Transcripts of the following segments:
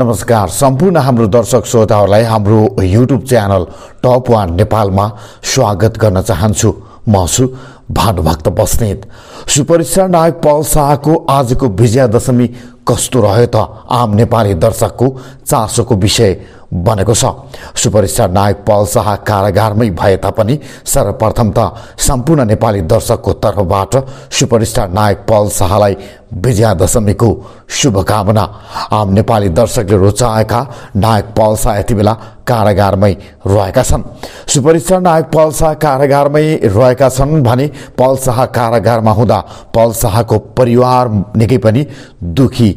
नमस्कार सम्पूर्ण हाम्रो दर्शक श्रोताहरूलाई हाम्रो युट्युब च्यानल टप वान नेपालमा स्वागत गर्न चाहन्छु म छु भानुभक्त बस्नेत सुपरिचित नायक पल शाहको आजको विजयादशमी कस्तो रह्यो त आम नेपाली दर्शकको चासोको विषय बनेको छ सुपरस्टार नायक पल शाह कारागारमै भए तापनि सर्वप्रथम त सम्पूर्ण नेपाली दर्शकको तर्फबाट सुपरस्टार नायक पल शाहलाई विजयादशमीको शुभकामना आम नेपाली दर्शकले रुचाएका नायक पल शाह यति बेला कारागारमै रहेका छन् स्टार नायक पल शाह कारागारमै रहेका छन् भने पल शाह कारागारमा हुँदा पल शाहको परिवार निकै पनि दुखी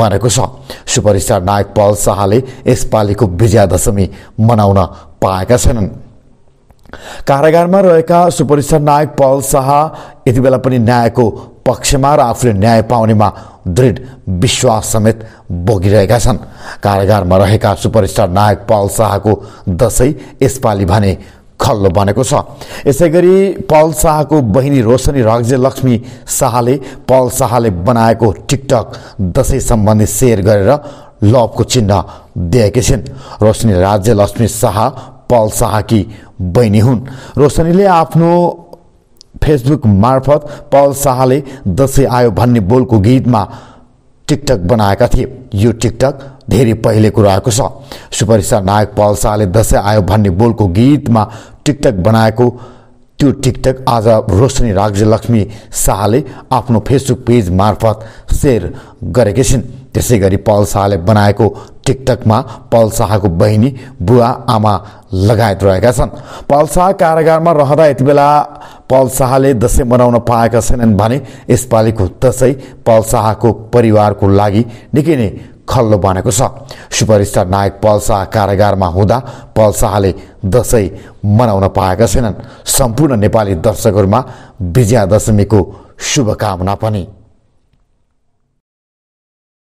बनेको छ सुपरस्टार नायक पल शाहले यसपालिको विजयादशमी मनाउन पाएका छैनन् कारागारमा रहेका सुपरस्टार नायक पल शाह यति बेला पनि न्यायको पक्षमा र आफूले न्याय पाउनेमा दृढ विश्वास समेत बोगिरहेका छन् कारागारमा रहेका सुपरस्टार नायक पल शाहको दसैँ यसपालि भने खल्लो बनेको छ यसै गरी पल शाहको बहिनी रोशनी रग्जे लक्ष्मी शाहले पल शाहले बनाएको टिकटक दसैँ सम्बन्धी सेयर गरेर लभको चिन्ह दिएकी छिन् रोशनी राज्य लक्ष्मी शाह पल शाहकी बहिनी हुन् रोशनीले आफ्नो फेसबुक मार्फत पल शाहले दसैँ आयो भन्ने बोलको गीतमा टिकटक बनाएका थिए यो टिकटक धेरै पहिलेको रहेको छ सुपरस्टार नायक पल शाहले दसैँ आयो भन्ने बोलको गीतमा टिकटक बनाएको त्यो टिकटक आज रोशनी राज्यलक्ष्मी शाहले आफ्नो फेसबुक पेज मार्फत सेयर गरेकी छिन् त्यसै गरी पल शाहले बनाएको टिकटकमा पल शाहको बहिनी बुवा आमा लगायत रहेका छन् पलसाह कारागारमा रहँदा यति बेला पलसाहले दसैँ मनाउन पाएका छैनन् भने यसपालिको दसैँ पलसाहको परिवारको लागि निकै नै खल्लो बनेको छ सुपरस्टार नायक पलसाह कारागारमा हुँदा पलसाहले दसैँ मनाउन पाएका छैनन् सम्पूर्ण नेपाली दर्शकहरूमा विजयादशमीको शुभकामना पनि